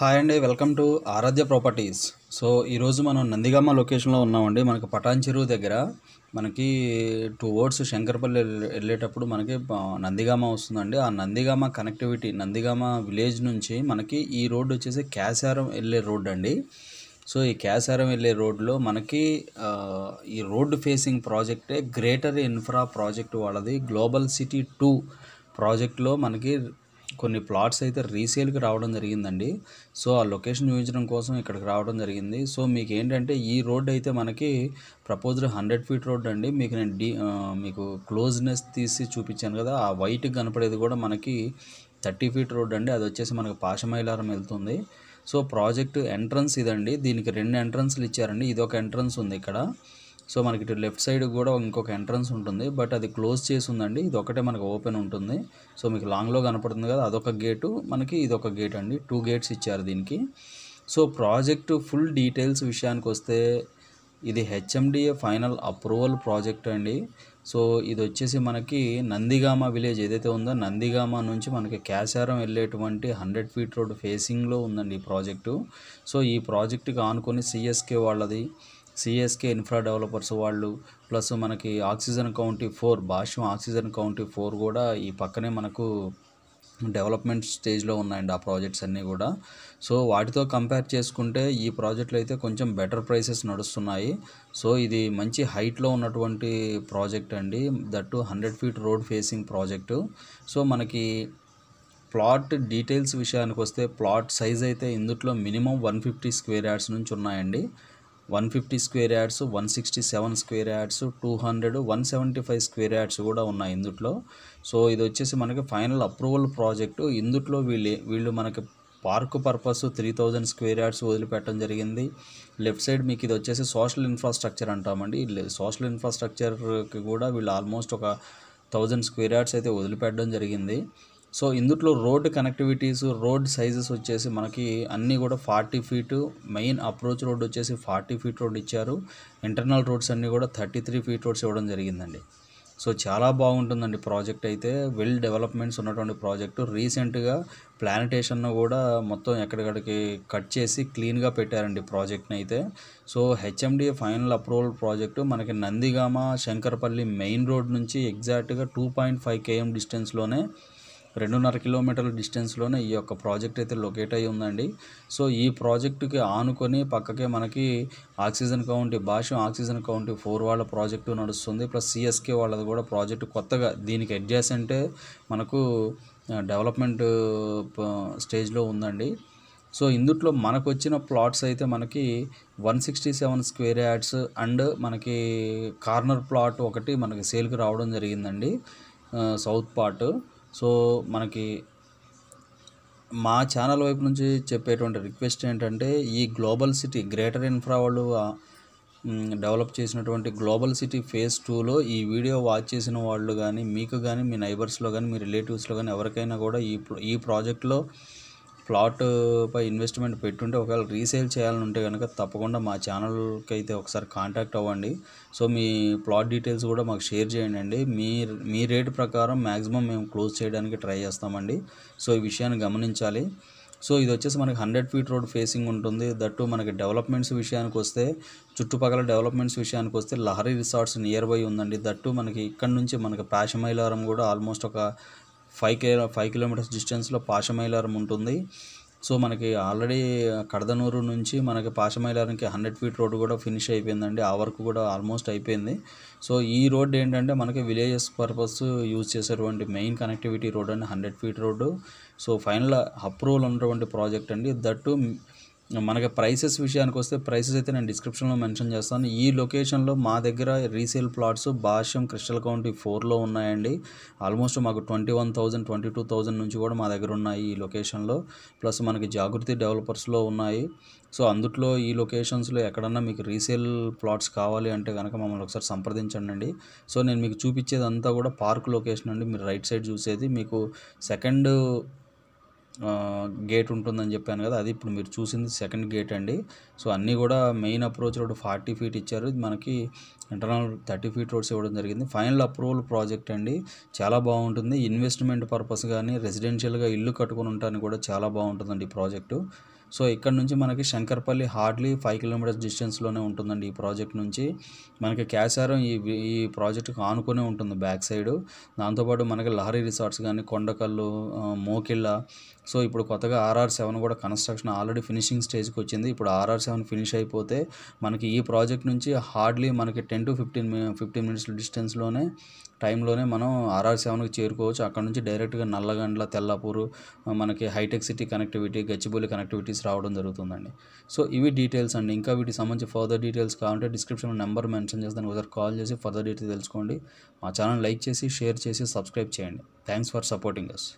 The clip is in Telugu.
హాయ్ అండి welcome to Aradhya properties so ఈరోజు మనం నందిగామ లొకేషన్లో ఉన్నామండి మనకి పటాన్ చెరువు దగ్గర మనకి టూ వర్డ్స్ శంకర్పల్లి వెళ్ళేటప్పుడు మనకి నందిగామ వస్తుందండి ఆ నందిగామ కనెక్టివిటీ నందిగామ విలేజ్ నుంచి మనకి ఈ రోడ్డు వచ్చేసి క్యాసారం వెళ్ళే రోడ్ అండి సో ఈ క్యాసారం వెళ్ళే రోడ్లో మనకి ఈ రోడ్డు ఫేసింగ్ ప్రాజెక్టే గ్రేటర్ ఇన్ఫ్రా ప్రాజెక్ట్ వాళ్ళది గ్లోబల్ సిటీ టూ ప్రాజెక్ట్లో మనకి కొన్ని ప్లాట్స్ అయితే రీసేల్కి రావడం జరిగిందండి సో ఆ లొకేషన్ చూపించడం కోసం ఇక్కడికి రావడం జరిగింది సో మీకు ఏంటంటే ఈ రోడ్ అయితే మనకి ప్రపోజ్డ్ హండ్రెడ్ ఫీట్ రోడ్ అండి మీకు నేను డీ మీకు క్లోజ్నెస్ తీసి చూపించాను కదా ఆ వైట్ కనపడేది కూడా మనకి థర్టీ ఫీట్ రోడ్ అండి అది వచ్చేసి మనకు పాషమైలారం వెళ్తుంది సో ప్రాజెక్ట్ ఎంట్రన్స్ ఇదండి దీనికి రెండు ఎంట్రన్స్లు ఇచ్చారండి ఇది ఒక ఎంట్రన్స్ ఉంది ఇక్కడ సో మనకి ఇటు లెఫ్ట్ సైడ్ కూడా ఇంకొక ఎంట్రన్స్ ఉంటుంది బట్ అది క్లోజ్ చేసి ఉందండి ఇది ఒకటే మనకు ఓపెన్ ఉంటుంది సో మీకు లాంగ్లో కనపడుతుంది కదా అదొక గేటు మనకి ఇది ఒక గేట్ అండి టూ గేట్స్ ఇచ్చారు దీనికి సో ప్రాజెక్టు ఫుల్ డీటెయిల్స్ విషయానికి వస్తే ఇది హెచ్ఎండిఏ ఫైనల్ అప్రూవల్ ప్రాజెక్ట్ అండి సో ఇది వచ్చేసి మనకి నందిగామ విలేజ్ ఏదైతే ఉందో నందిగామ నుంచి మనకి క్యాసారం వెళ్ళేటువంటి హండ్రెడ్ ఫీట్ రోడ్ ఫేసింగ్లో ఉందండి ఈ ప్రాజెక్టు సో ఈ ప్రాజెక్టుకి ఆనుకొని సిఎస్కే వాళ్ళది సిఎస్కే ఇన్ఫ్రా డెవలపర్స్ వాళ్ళు ప్లస్ మనకి oxygen county four Bhashyam oxygen county four కూడా ఈ పక్కనే మనకు డెవలప్మెంట్ స్టేజ్లో ఉన్నాయండి ఆ ప్రాజెక్ట్స్ అన్నీ కూడా సో వాటితో కంపేర్ చేసుకుంటే ఈ ప్రాజెక్టులు అయితే కొంచెం బెటర్ ప్రైసెస్ నడుస్తున్నాయి సో ఇది మంచి హైట్లో ఉన్నటువంటి ప్రాజెక్ట్ అండి that hundred feet road facing project so మనకి ప్లాట్ డీటెయిల్స్ విషయానికి వస్తే ప్లాట్ సైజ్ అయితే ఇందుట్లో minimum one fifty square yards నుంచి ఉన్నాయండి one fifty square yards one sixty seven square yards two hundred one seventy five square yards కూడా ఉన్నాయి ఇందుట్లో సో ఇది వచ్చేసి మనకి ఫైనల్ అప్రూవల్ ప్రాజెక్టు ఇందుట్లో వీళ్ళు వీళ్ళు మనకి park purpose three thousand square yards వదిలిపెట్టడం జరిగింది లెఫ్ట్ సైడ్ మీకు ఇది వచ్చేసి సోషల్ ఇన్ఫ్రాస్ట్రక్చర్ అంటామండి సోషల్ ఇన్ఫ్రాస్ట్రక్చర్కి కూడా వీళ్ళు ఆల్మోస్ట్ ఒక థౌజండ్ స్క్వేర్ యాడ్స్ అయితే వదిలిపెట్టడం జరిగింది సో ఇందులో రోడ్ కనెక్టివిటీస్ రోడ్ సైజెస్ వచ్చేసి మనకి అన్నీ కూడా forty feet main approach road వచ్చేసి ఫార్టీ ఫీట్ రోడ్ ఇచ్చారు ఇంటర్నల్ రోడ్స్ అన్నీ కూడా థర్టీ త్రీ ఫీట్ రోడ్స్ ఇవ్వడం జరిగిందండి సో చాలా బాగుంటుందండి ప్రాజెక్ట్ అయితే వెల్ డెవలప్మెంట్స్ ఉన్నటువంటి ప్రాజెక్టు రీసెంట్గా ప్లానిటేషన్ను కూడా మొత్తం ఎక్కడికడికి కట్ చేసి క్లీన్గా పెట్టారండి ప్రాజెక్ట్ని అయితే so HMDA final approval project మనకి నందిగామ శంకరపల్లి మెయిన్ రోడ్ నుంచి ఎగ్జాక్ట్గా టూ పాయింట్ ఫైవ్ కేఎం డిస్టెన్స్లోనే రెండున్నర కిలోమీటర్ల డిస్టెన్స్లోనే ఈ యొక్క ప్రాజెక్ట్ అయితే లొకేట్ అయి ఉందండి సో ఈ ప్రాజెక్టుకి ఆనుకొని పక్కకే మనకి ఆక్సిజన్ కౌంటీ భాష ఆక్సిజన్ కౌంటీ ఫోర్ వాళ్ళ ప్రాజెక్టు నడుస్తుంది ప్లస్ సిఎస్కే వాళ్ళది కూడా ప్రాజెక్టు కొత్తగా దీనికి అడ్జాసెంటే మనకు డెవలప్మెంట్ స్టేజ్లో ఉందండి సో ఇందుట్లో మనకు వచ్చిన ప్లాట్స్ అయితే మనకి one sixty seven square yards and మనకి కార్నర్ ప్లాట్ ఒకటి మనకి సేల్కి రావడం జరిగిందండి సౌత్ పార్ట్ సో మనకి మా ఛానల్ వైపు నుంచి చెప్పేటువంటి రిక్వెస్ట్ ఏంటంటే ఈ గ్లోబల్ సిటీ గ్రేటర్ ఇన్ఫ్రా వాళ్ళు డెవలప్ చేసినటువంటి గ్లోబల్ సిటీ ఫేజ్ టూలో ఈ వీడియో వాచ్ చేసిన వాళ్ళు కానీ మీకు కానీ మీ నైబర్స్లో కానీ మీ రిలేటివ్స్లో కానీ ఎవరికైనా కూడా ఈ ఈ ప్రాజెక్ట్లో ప్లాట్ పై ఇన్వెస్ట్మెంట్ పెట్టుంటే ఒకవేళ రీసేల్ ఉంటే కనుక తప్పకుండా మా ఛానల్కి అయితే ఒకసారి కాంటాక్ట్ అవ్వండి సో మీ ప్లాట్ డీటెయిల్స్ కూడా మాకు షేర్ చేయండి అండి మీ మీ రేటు ప్రకారం మ్యాక్సిమం మేము క్లోజ్ చేయడానికి ట్రై చేస్తామండి సో ఈ విషయాన్ని గమనించాలి సో ఇది వచ్చేసి మనకి హండ్రెడ్ ఫీట్ రోడ్ ఫేసింగ్ ఉంటుంది దట్టు మనకి డెవలప్మెంట్స్ విషయానికి వస్తే చుట్టుపక్కల డెవలప్మెంట్స్ విషయానికి వస్తే లహరి రిసార్ట్స్ నియర్ బై ఉందండి దట్టు మనకి ఇక్కడ నుంచి మనకి పాషమైలారం కూడా ఆల్మోస్ట్ ఒక ఫైవ్ కిలో ఫైవ్ కిలోమీటర్స్ డిస్టెన్స్లో పాషమైలారం ఉంటుంది సో మనకి ఆల్రెడీ కడదనూరు నుంచి మనకి పాషమైలారంకి హండ్రెడ్ ఫీట్ రోడ్ కూడా ఫినిష్ అయిపోయిందండి ఆ వరకు కూడా ఆల్మోస్ట్ అయిపోయింది సో ఈ రోడ్ ఏంటంటే మనకి విలేజెస్ పర్పస్ యూజ్ చేసేటువంటి మెయిన్ కనెక్టివిటీ రోడ్ అండి hundred feet road so final approval ఉన్నటువంటి ప్రాజెక్ట్ అండి దట్టు మనకి ప్రైసెస్ విషయానికి వస్తే ప్రైసెస్ అయితే నేను డిస్క్రిప్షన్లో మెన్షన్ చేస్తాను ఈ లొకేషన్లో మా దగ్గర resale plots Bhashyam crystal county ఫోర్లో ఉన్నాయండి ఆల్మోస్ట్ మాకు twenty one thousand twenty two thousand నుంచి కూడా మా దగ్గర ఉన్నాయి ఈ లొకేషన్లో ప్లస్ మనకి జాగృతి డెవలపర్స్లో ఉన్నాయి సో అందుట్లో ఈ లొకేషన్స్లో ఎక్కడన్నా మీకు రీసేల్ ప్లాట్స్ కావాలి అంటే కనుక మమ్మల్ని ఒకసారి సంప్రదించండి అండి సో నేను మీకు చూపించేది అంతా కూడా పార్క్ లొకేషన్ అండి మీరు రైట్ సైడ్ చూసేది మీకు సెకండ్ గేట్ ఉంటుందని చెప్పాను కదా అది ఇప్పుడు మీరు చూసింది సెకండ్ గేట్ అండి సో అన్నీ కూడా main approach road forty feet ఇచ్చారు ఇది మనకి ఇంటర్నల్ థర్టీ ఫీట్ రోడ్స్ ఇవ్వడం జరిగింది ఫైనల్ అప్రూవల్ ప్రాజెక్ట్ అండి చాలా బాగుంటుంది ఇన్వెస్ట్మెంట్ పర్పస్ కానీ రెసిడెన్షియల్గా ఇల్లు కట్టుకుని ఉండడానికి కూడా చాలా బాగుంటుందండి ఈ ప్రాజెక్టు సో ఇక్కడ నుంచి మనకి శంకర్పల్లి హార్డ్లీ ఫైవ్ కిలోమీటర్స్ డిస్టెన్స్లోనే ఉంటుందండి ఈ ప్రాజెక్ట్ నుంచి మనకి క్యాసారం ఈ ఈ ప్రాజెక్ట్కి ఆనుకునే ఉంటుంది బ్యాక్ సైడ్ దాంతోపాటు మనకి లహరీ రిసార్ట్స్ కానీ కొండకల్లు మోకిళ్ళ సో ఇప్పుడు కొత్తగా ఆర్ఆర్ సెవెన్ కూడా కన్స్ట్రక్షన్ ఆల్రెడీ ఫినిషింగ్ స్టేజ్కి వచ్చింది ఇప్పుడు ఆర్ఆర్ సెవెన్ ఫినిష్ అయిపోతే మనకి ఈ ప్రాజెక్ట్ నుంచి హార్డ్లీ మనకి ten to fifteen fifteen minutes డిస్టెన్స్లోనే టైంలోనే మనం ఆర్ఆర్ సెవెన్కి చేరుకోవచ్చు అక్కడ నుంచి డైరెక్ట్గా నల్లగండ్ల తెల్లాపూరు మనకి hitech city connectivity Gachibowli connectivities రావడం జరుగుతుందండి సో ఇవి డీటెయిల్స్ అండి ఇంకా వీటికి సంబంధించి ఫర్దర్ డీటెయిల్స్ కావాలంటే డిస్క్రిప్షన్లో నెంబర్ మెన్షన్ చేస్తాను ఒకసారి కాల్ చేసి ఫర్దర్ డీటెయిల్ తెలుసుకోండి మా ఛానల్ లైక్ చేసి షేర్ చేసి సబ్స్క్రైబ్ చేయండి థ్యాంక్స్ ఫర్ సపోర్టింగ్ అస్